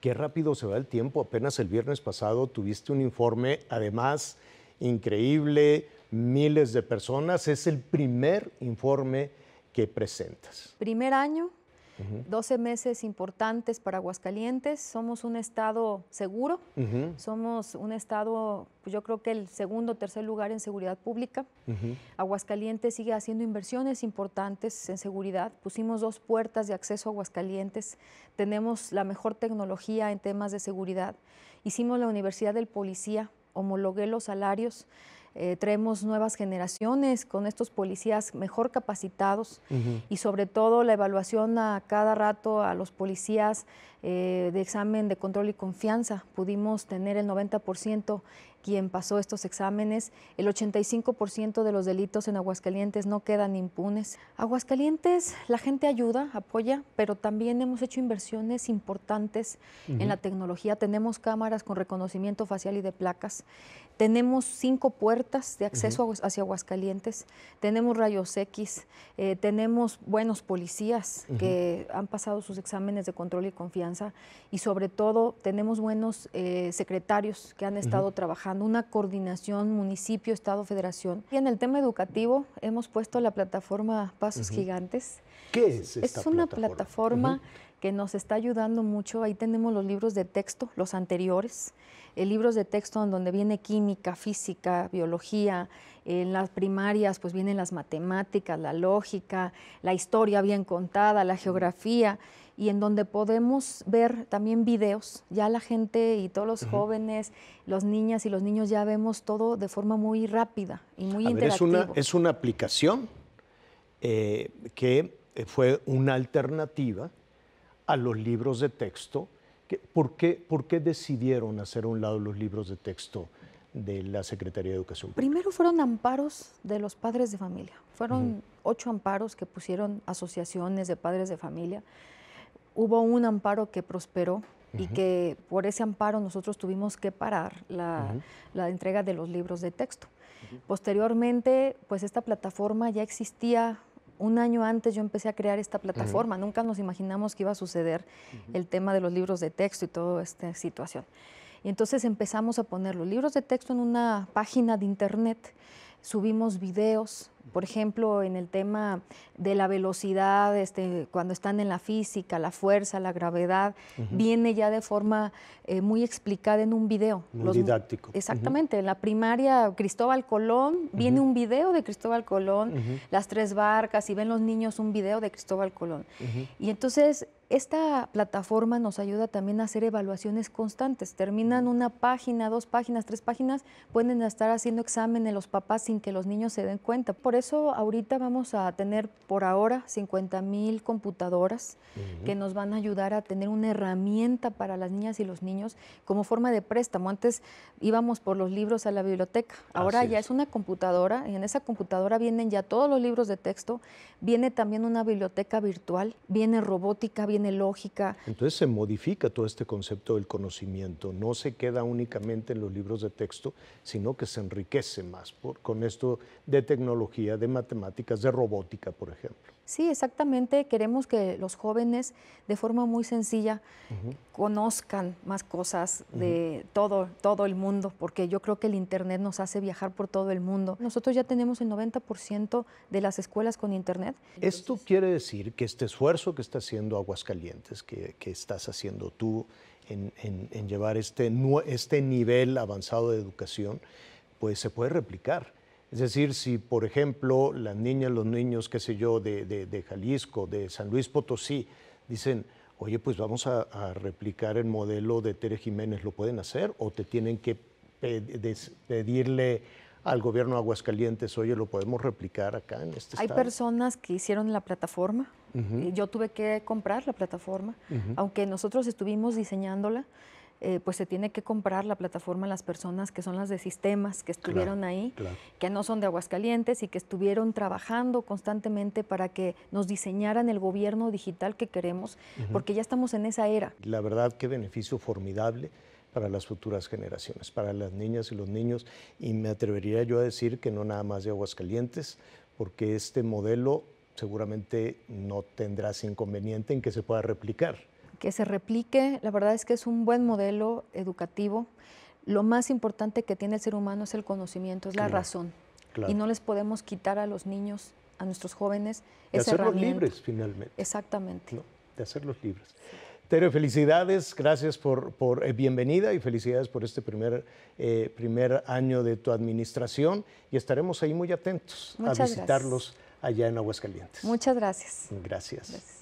Qué rápido se va el tiempo. Apenas el viernes pasado tuviste un informe, además, increíble, miles de personas. Es el primer informe que presentas. Primer año, 12 meses importantes para Aguascalientes. Somos un estado seguro. Somos un estado, pues, yo creo que el segundo o tercer lugar en seguridad pública. Aguascalientes sigue haciendo inversiones importantes en seguridad. Pusimos dos puertas de acceso a Aguascalientes. Tenemos la mejor tecnología en temas de seguridad. Hicimos la Universidad del Policía. Homologué los salarios. Eh, traemos nuevas generaciones con estos policías mejor capacitados y sobre todo la evaluación a cada rato a los policías eh, de examen de control y confianza. Pudimos tener el 90% quien pasó estos exámenes. El 85% de los delitos en Aguascalientes no quedan impunes. Aguascalientes, la gente ayuda, apoya, pero también hemos hecho inversiones importantes en la tecnología. Tenemos cámaras con reconocimiento facial y de placas. Tenemos cinco puertas de acceso hacia Aguascalientes. Tenemos rayos X. Eh, tenemos buenos policías que han pasado sus exámenes de control y confianza. Y sobre todo, tenemos buenos eh, secretarios que han estado trabajando una coordinación municipio, Estado, Federación. Y en el tema educativo hemos puesto la plataforma Pasos Gigantes. ¿Qué es esta Es una plataforma, que nos está ayudando mucho. Ahí tenemos los libros de texto, los anteriores, eh, libros de texto en donde viene química, física, biología. En las primarias pues vienen las matemáticas, la lógica, la historia bien contada, la geografía y en donde podemos ver también videos. Ya la gente y todos los jóvenes, las niñas y los niños ya vemos todo de forma muy rápida y muy es, una, es una aplicación eh, que eh, fue una alternativa a los libros de texto. Que, ¿por, qué, ¿Por qué decidieron hacer a un lado los libros de texto? de la Secretaría de Educación. Primero fueron amparos de los padres de familia. Fueron ocho amparos que pusieron asociaciones de padres de familia hubo un amparo que prosperó y que por ese amparo nosotros tuvimos que parar la, entrega de los libros de texto. Posteriormente, pues esta plataforma ya existía. Un año antes yo empecé a crear esta plataforma. Nunca nos imaginamos que iba a suceder el tema de los libros de texto y toda esta situación. Y entonces empezamos a poner los libros de texto en una página de internet, subimos videos, por ejemplo, en el tema de la velocidad, este, cuando están en la física, la fuerza, la gravedad, viene ya de forma eh, muy explicada en un video. Muy didáctico. Exactamente. En la primaria, Cristóbal Colón, viene un video de Cristóbal Colón, las tres barcas, y ven los niños un video de Cristóbal Colón. Y entonces esta plataforma nos ayuda también a hacer evaluaciones constantes. Terminan una página, dos páginas, tres páginas, pueden estar haciendo en los papás sin que los niños se den cuenta. Por eso ahorita vamos a tener por ahora 50 mil computadoras que nos van a ayudar a tener una herramienta para las niñas y los niños como forma de préstamo. Antes íbamos por los libros a la biblioteca, ahora ya es. es una computadora y en esa computadora vienen ya todos los libros de texto, viene también una biblioteca virtual, viene robótica, viene lógica. Entonces se modifica todo este concepto del conocimiento, no se queda únicamente en los libros de texto, sino que se enriquece más con esto de tecnología, de matemáticas, de robótica, por ejemplo. Sí, exactamente. Queremos que los jóvenes, de forma muy sencilla, conozcan más cosas de todo, todo el mundo, porque yo creo que el Internet nos hace viajar por todo el mundo. Nosotros ya tenemos el 90% de las escuelas con Internet. Esto quiere decir que este esfuerzo que está haciendo Aguascalientes, que, estás haciendo tú en, llevar este, este nivel avanzado de educación, pues se puede replicar. Es decir, si por ejemplo las niñas, los niños, qué sé yo, de, Jalisco, de San Luis Potosí, dicen, oye, pues vamos a, replicar el modelo de Tere Jiménez, ¿lo pueden hacer? ¿O te tienen que pedirle al gobierno de Aguascalientes, oye, lo podemos replicar acá en este ¿Hay personas que hicieron la plataforma? Eh, yo tuve que comprar la plataforma, aunque nosotros estuvimos diseñándola. Eh, pues se tiene que comprar la plataforma a las personas que son las de sistemas que estuvieron ahí, que no son de Aguascalientes y que estuvieron trabajando constantemente para que nos diseñaran el gobierno digital que queremos, porque ya estamos en esa era. La verdad, qué beneficio formidable para las futuras generaciones, para las niñas y los niños, y me atrevería yo a decir que no nada más de Aguascalientes, porque este modelo seguramente no tendrás inconveniente en que se pueda replicar. Que se replique, la verdad es que es un buen modelo educativo. Lo más importante que tiene el ser humano es el conocimiento, es la razón. Y no les podemos quitar a los niños, a nuestros jóvenes, de hacerlos libres finalmente. Exactamente. No, de hacerlos libres. Tere, felicidades, gracias por, eh, bienvenida y felicidades por este primer, eh, primer año de tu administración y estaremos ahí muy atentos a visitarlos allá en Aguascalientes. Muchas Gracias. gracias.